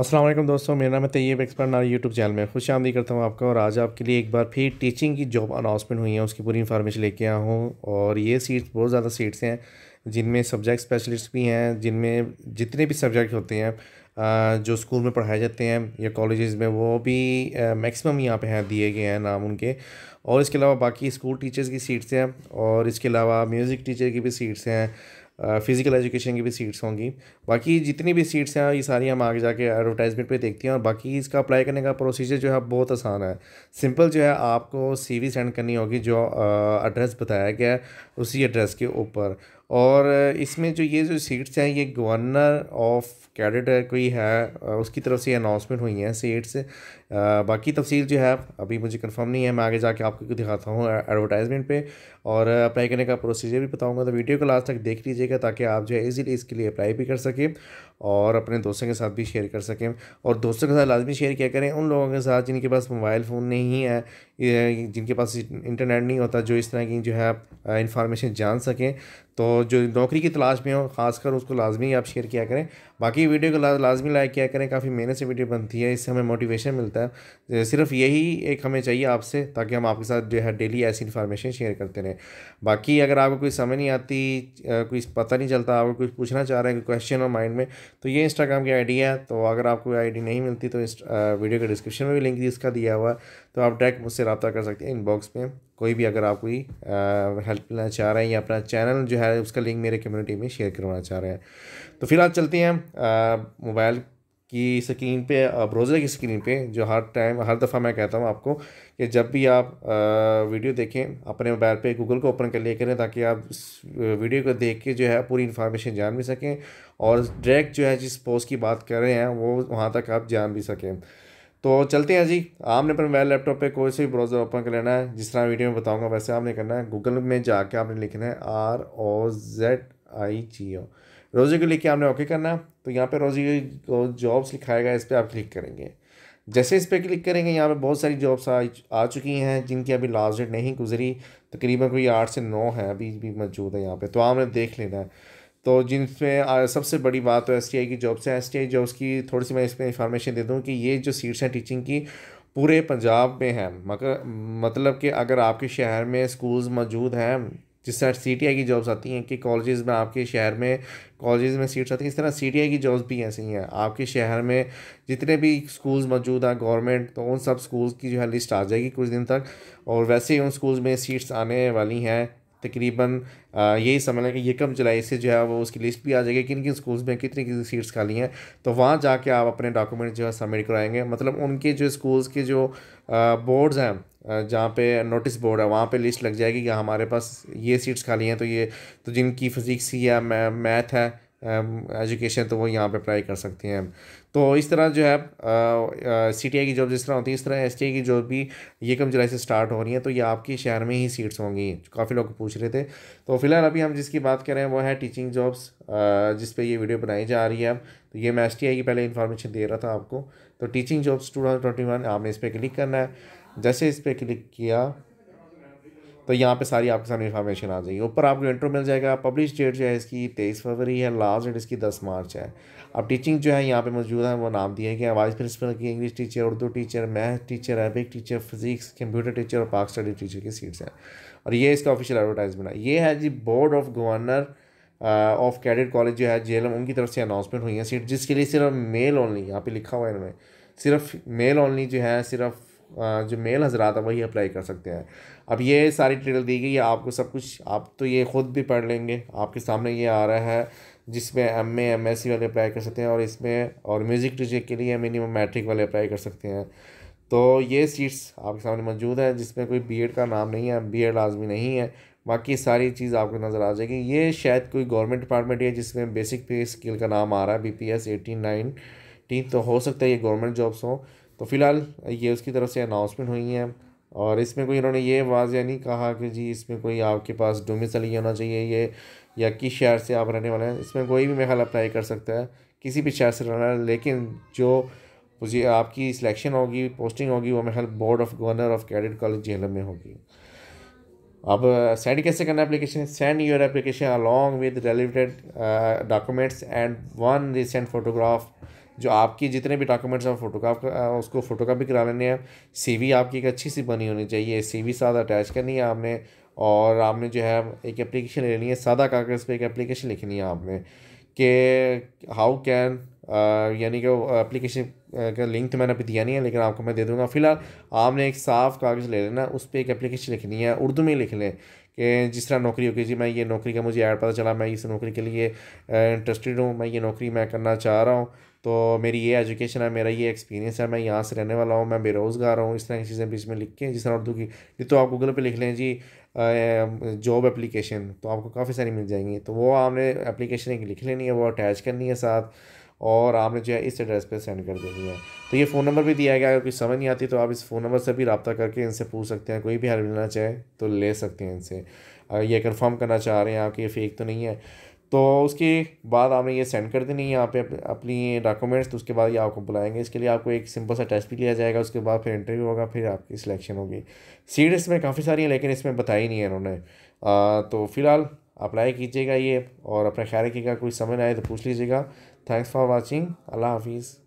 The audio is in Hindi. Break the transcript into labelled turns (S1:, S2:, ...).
S1: असलम दोस्तों मेरा नाम है तैयब एक्सपर्ट नारा यूट्यूब चैनल में खुश आमदी करता हूँ आपका और आज आपके लिए एक बार फिर टीचिंग की जॉब अनाउंसमेंट हुई है उसकी पूरी इन्फॉर्मेशन लेके आया हूँ और ये सीट्स बहुत ज़्यादा सीट्स हैं जिनमें सब्जेक्ट स्पेशलिस्ट भी हैं जिनमें जितने भी सब्जेक्ट होते हैं जो स्कूल में पढ़ाए जाते हैं या कॉलेज में वो भी मैक्सिमम यहाँ पे हैं दिए गए हैं नाम उनके और इसके अलावा बाकी स्कूल टीचर्स की सीट्स हैं और इसके अलावा म्यूज़िक टीचर की भी सीट्स हैं फ़िज़िकल एजुकेशन की भी सीट्स होंगी बाकी जितनी भी सीट्स हैं ये सारी हम आगे जाके एडवर्टाइजमेंट पे देखते हैं और बाकी इसका अप्लाई करने का प्रोसीजर जो है बहुत आसान है सिंपल जो है आपको सीवी सेंड करनी होगी जो एड्रेस बताया गया है उसी एड्रेस के ऊपर और इसमें जो ये जो सीट्स हैं ये गवर्नर ऑफ कैडेट कोई है उसकी तरफ से अनाउंसमेंट हुई हैं सीट्स बाकी तफसील जो है अभी मुझे कंफर्म नहीं है मैं आगे जाके आपको दिखाता हूँ एडवर्टाइजमेंट पे और अप्लाई करने का प्रोसीजर भी बताऊँगा तो वीडियो को लास्ट तक देख लीजिएगा ताकि आप जो है ईजिली इसके लिए अप्लाई भी कर सकें और अपने दोस्तों के साथ भी शेयर कर सकें और दोस्तों के साथ लाजमी शेयर किया करें उन लोगों के साथ जिनके पास मोबाइल फ़ोन नहीं है जिनके पास इंटरनेट नहीं होता जो इस तरह की जो है इंफॉर्मेशन जान सकें तो जो नौकरी की तलाश में हो खासकर उसको लाजमी आप शेयर किया करें बाकी वीडियो को लाजमी लाइक किया करें काफ़ी मेहनत से वीडियो बनती है इससे हमें मोटिवेशन मिलता है तो सिर्फ यही एक हमें चाहिए आपसे ताकि हम आपके साथ जो है डेली ऐसी इन्फॉर्मेशन शेयर करते रहें बाकी अगर आपको कोई समझ नहीं आती कोई पता नहीं चलता आपको कुछ पूछना चाह रहे हैं कोई क्वेश्चन हो माइंड में तो ये इंस्टाग्राम की आईडी है तो अगर आपको आईडी नहीं मिलती तो वीडियो के डिस्क्रिप्शन में भी लिंक इसका दिया हुआ तो आप डायरेक्ट मुझसे रब्ता कर सकते हैं इनबॉक्स में कोई भी अगर आप कोई हेल्प लेना चाह रहे हैं या अपना चैनल जो है उसका लिंक मेरे कम्युनिटी में शेयर करवाना चाह रहे हैं तो फिलहाल चलते हैं मोबाइल की स्क्रीन पे ब्राउज़र की स्क्रीन पे जो हर टाइम हर दफ़ा मैं कहता हूँ आपको कि जब भी आप वीडियो देखें अपने मोबाइल पे गूगल को ओपन कर लिया करें ताकि आप इस वीडियो को देख के जो है पूरी इन्फॉर्मेशन जान भी सकें और डायरेक्ट जो है जिस पोस्ट की बात कर रहे हैं वो वहाँ तक आप जान भी सकें तो चलते हैं जी आपने अपने मोबाइल लैपटॉप पे कोई से भी ब्राउज़र ओपन कर लेना है जिस तरह वीडियो में बताऊंगा वैसे आपने करना है गूगल में जाके आपने लिखना है आर ओ जेड आई जी ओ रोज़ी को लिख के आपने ओके करना है तो यहाँ पे रोज़ी को जॉब्स लिखाएगा इस पर आप क्लिक करेंगे जैसे इस पर क्लिक करेंगे यहाँ पर बहुत सारी जॉब्स आ, आ चुकी हैं जिनकी अभी लास्ट डेट नहीं गुजरी तकरीबन कोई आठ से नौ है अभी भी मौजूद है यहाँ पर तो आपने देख लेना है तो जिनमें सबसे बड़ी बात तो एस की जॉब्स हैं एस टी जॉब्स की थोड़ी सी मैं इसमें इंफॉर्मेशन दे दूँ कि ये जो सीट्स हैं टीचिंग की पूरे पंजाब में है मगर मतलब कि अगर आपके शहर में स्कूल्स मौजूद हैं जिस तरह सी टी आई की जॉब्स आती हैं कि कॉलेज़ में आपके शहर में कॉलेज़ में सीट्स आती हैं इस तरह सी टी आई की जॉब्स भी ऐसी हैं आपके शहर में जितने भी स्कूल्स मौजूद हैं गवर्नमेंट तो उन सब स्कूल्स की जो है लिस्ट आ जाएगी कुछ दिन तक और वैसे ही उन स्कूल्स में सीट्स आने वाली हैं तकरीबन यही समझ लें कि ये कम जुलाई से जो है वो उसकी लिस्ट भी आ जाएगी किन किन स्कूल्स में कितनी कितनी सीट्स खाली हैं तो वहाँ जाके आप अपने डॉक्यूमेंट जो है सबमिट कराएंगे मतलब उनके जो स्कूल्स के जो बोर्ड्स हैं जहाँ पे नोटिस बोर्ड है वहाँ पे लिस्ट लग जाएगी कि हमारे पास ये सीट्स खाली हैं तो ये तो जिनकी फिज़िक्स या मैथ है एजुकेशन um, तो वो यहाँ पे अप्लाई कर सकते हैं तो इस तरह जो है सी टी आई की जॉब जिस तरह होती है इस तरह एस टी आई की जॉब भी ये कम जुलाई से स्टार्ट हो रही है तो ये आपके शहर में ही सीट्स होंगी काफ़ी लोग पूछ रहे थे तो फिलहाल अभी हम जिसकी बात कर रहे हैं वो है टीचिंग जॉब्स uh, जिस पे ये वीडियो बनाई जा रही है अब तो ये मैं एस टी आई की पहले इन्फॉर्मेशन दे रहा था आपको तो teaching jobs two thousand twenty one आपने इस पर क्लिक करना है जैसे इस पर क्लिक किया तो यहाँ पे सारी आपके सामने इन्फॉर्मेशन आ जाएगी ऊपर आपको इंटर मिल जाएगा पब्लिश डेट जो है इसकी तेईस फरवरी है लास्ट डेट इसकी दस मार्च है अब टीचिंग जो है यहाँ पे मौजूद है वो नाम दिए गए वाइस प्रिंसिपल की English teacher Urdu teacher math teacher Arabic teacher physics computer teacher और पाक स्टडी टीचर की सीट्स हैं और ये इसका ऑफिशियल एडवर्टाइजमेंट है ये है जी board of governor of cadet college जो है जे उनकी तरफ से अनाउंसमेंट हुई है सीट जिसके लिए सिर्फ मेल ओनली यहाँ पे लिखा हुआ है इन्होंने सिर्फ मेल ओनली जो है सिर्फ जो मेल हजरात है वही अप्लाई कर सकते हैं अब ये सारी डिटेल दी गई है आपको सब कुछ आप तो ये ख़ुद भी पढ़ लेंगे आपके सामने ये आ रहा है जिसमें M A M S C वाले अप्लाई कर सकते हैं और इसमें और म्यूज़िक टीचर के लिए मिनिमम मैट्रिक वाले अप्लाई कर सकते हैं तो ये सीट्स आपके सामने मौजूद हैं जिसमें कोई बी एड का नाम नहीं है बी एड लाजमी नहीं है बाकी सारी चीज़ आपको नज़र आ जाएगी ये शायद कोई गवर्नमेंट डिपार्टमेंट है जिसमें बेसिक पे स्किल का नाम आ रहा है बी पी एस एटीन तो हो सकता है ये गवर्नमेंट जॉब्स हों तो फ़िलहाल ये उसकी तरफ से अनाउंसमेंट हुई है और इसमें कोई इन्होंने ये वाजह नहीं कहा कि जी इसमें कोई आपके पास डोमिसल ही होना चाहिए ये या किस शहर से आप रहने वाले हैं इसमें कोई भी मेरा अप्लाई कर सकता है किसी भी शहर से रहना है लेकिन जो मुझे आपकी सिलेक्शन होगी पोस्टिंग होगी वो मेरा board of governor of cadet college Jhelum में होगी अब सेंड uh, कैसे करना application send your application along with related documents and one recent photograph जो आपकी जितने भी डॉक्यूमेंट्स आप फोटोकॉप उसको फोटोकॉपी करा लेने हैं सीवी आपकी एक अच्छी सी बनी होनी चाहिए सीवी साथ अटैच करनी है आपने और आपने जो है एक एप्लीकेशन लेनी है सादा कागज़ पे एक एप्लीकेशन लिखनी है आपने कि हाउ कैन यानी कि एप्लीकेशन का लिंक तो मैंने अभी दिया नहीं है लेकिन आपको मैं दे दूंगा फिलहाल आपने एक साफ़ कागज़ ले लेना उस पर एक एप्लीकेशन लिखनी है उर्दू में लिख लें कि जिस तरह नौकरी होगी जी मैं ये नौकरी का मुझे ऐड पता चला मैं इस नौकरी के लिए इंटरेस्टेड हूँ मैं ये नौकरी मैं करना चाह रहा हूँ तो मेरी ये एजुकेशन है मेरा ये एक्सपीरियंस है मैं यहाँ से रहने वाला हूँ मैं बेरोज़गार हूँ इस तरह की चीज़ें बीच में लिख के जिस तरह उर्दू की ये तो आप गूगल पे लिख लें जी जॉब एप्लीकेशन तो आपको काफ़ी सारी मिल जाएंगी तो वो आपने एप्लीकेशन एक लिख लेनी है वो अटैच करनी है साथ और आपने जो है इस एड्रेस पे सेंड कर देनी है तो ये फ़ोन नंबर भी दिया गया अगर कोई समझ नहीं आती तो आप इस फ़ोन नंबर से भी रबता करके इनसे पूछ सकते हैं कोई भी हेल्प लेना चाहे तो ले सकते हैं इनसे ये कंफर्म करना चाह रहे हैं आपकी ये फेक तो नहीं है तो उसके बाद आपने ये सेंड कर देनी है यहाँ पे अपनी डॉक्यूमेंट्स तो उसके बाद ये आपको बुलाएंगे इसके लिए आपको एक सिंपल सा टेस्ट भी लिया जाएगा उसके बाद फिर इंटरव्यू होगा फिर आपकी सिलेक्शन होगी सीट इसमें काफ़ी सारी है लेकिन इसमें बताई नहीं है इन्होंने तो फिलहाल अप्लाई कीजिएगा ये और अपना ख्याल रखिएगा कोई समझ आए तो पूछ लीजिएगा थैंक्स फॉर वॉचिंग अल्लाह हाफिज़